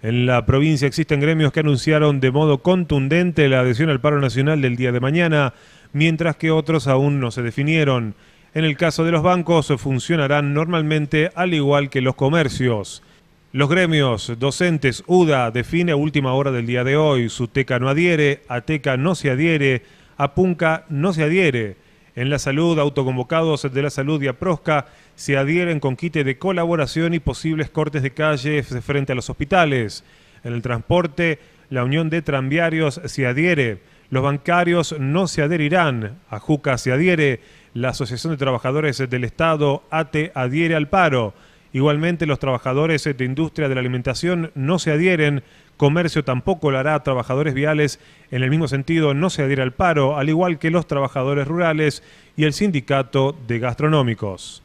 En la provincia existen gremios que anunciaron de modo contundente la adhesión al paro nacional del día de mañana, mientras que otros aún no se definieron. En el caso de los bancos, funcionarán normalmente al igual que los comercios. Los gremios docentes UDA define a última hora del día de hoy. su teca no adhiere, Ateca no se adhiere, Apunca no se adhiere. En la salud, autoconvocados de la salud y APROSCA se adhieren con quite de colaboración y posibles cortes de calle frente a los hospitales. En el transporte, la Unión de Tranviarios se adhiere. Los bancarios no se adherirán. A Juca se adhiere. La Asociación de Trabajadores del Estado, ATE, adhiere al paro. Igualmente, los trabajadores de industria de la alimentación no se adhieren, comercio tampoco lo hará, trabajadores viales en el mismo sentido no se adhiere al paro, al igual que los trabajadores rurales y el sindicato de gastronómicos.